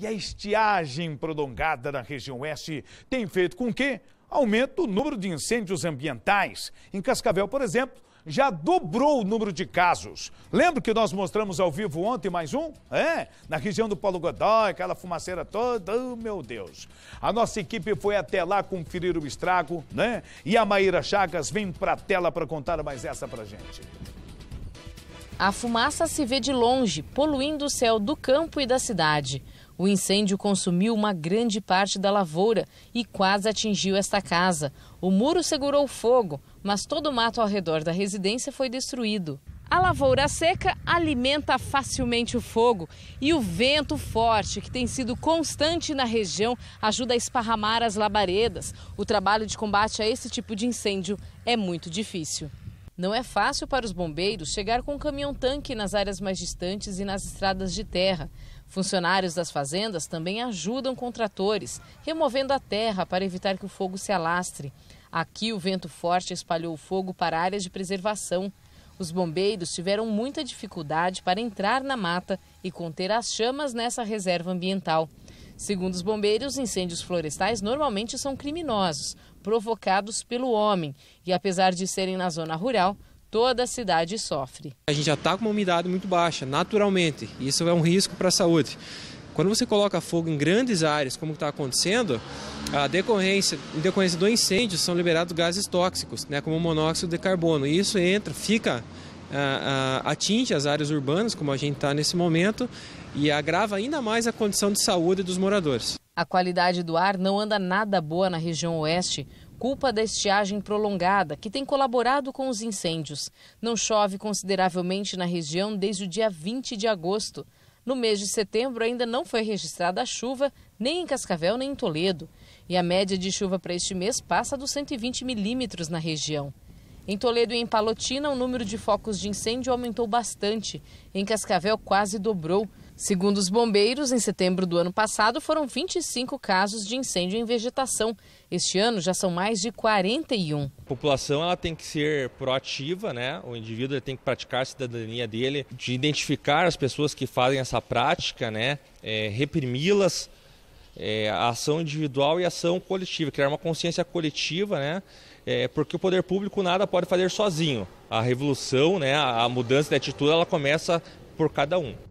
E a estiagem prolongada na região oeste tem feito com que aumente o número de incêndios ambientais. Em Cascavel, por exemplo, já dobrou o número de casos. Lembra que nós mostramos ao vivo ontem mais um? É, na região do Paulo Godói, aquela fumaceira toda, oh, meu Deus. A nossa equipe foi até lá conferir o estrago, né? E a Maíra Chagas vem pra tela para contar mais essa pra gente. A fumaça se vê de longe, poluindo o céu do campo e da cidade. O incêndio consumiu uma grande parte da lavoura e quase atingiu esta casa. O muro segurou o fogo, mas todo o mato ao redor da residência foi destruído. A lavoura seca alimenta facilmente o fogo e o vento forte, que tem sido constante na região, ajuda a esparramar as labaredas. O trabalho de combate a esse tipo de incêndio é muito difícil. Não é fácil para os bombeiros chegar com um caminhão-tanque nas áreas mais distantes e nas estradas de terra. Funcionários das fazendas também ajudam com tratores, removendo a terra para evitar que o fogo se alastre. Aqui, o vento forte espalhou o fogo para áreas de preservação. Os bombeiros tiveram muita dificuldade para entrar na mata e conter as chamas nessa reserva ambiental. Segundo os bombeiros, incêndios florestais normalmente são criminosos, provocados pelo homem. E apesar de serem na zona rural, toda a cidade sofre. A gente já está com uma umidade muito baixa, naturalmente. Isso é um risco para a saúde. Quando você coloca fogo em grandes áreas, como está acontecendo, a decorrência, em decorrência do incêndio são liberados gases tóxicos, né, como monóxido de carbono. E isso entra, fica atinge as áreas urbanas, como a gente está nesse momento, e agrava ainda mais a condição de saúde dos moradores. A qualidade do ar não anda nada boa na região oeste, culpa da estiagem prolongada, que tem colaborado com os incêndios. Não chove consideravelmente na região desde o dia 20 de agosto. No mês de setembro ainda não foi registrada chuva, nem em Cascavel nem em Toledo. E a média de chuva para este mês passa dos 120 milímetros na região. Em Toledo e em Palotina, o número de focos de incêndio aumentou bastante. Em Cascavel, quase dobrou. Segundo os bombeiros, em setembro do ano passado foram 25 casos de incêndio em vegetação. Este ano já são mais de 41. A população ela tem que ser proativa, né? O indivíduo tem que praticar a cidadania dele, de identificar as pessoas que fazem essa prática, né? É, reprimi-las, é, a ação individual e a ação coletiva, criar uma consciência coletiva, né? É, porque o poder público nada pode fazer sozinho. A revolução, né, a mudança de atitude, ela começa por cada um.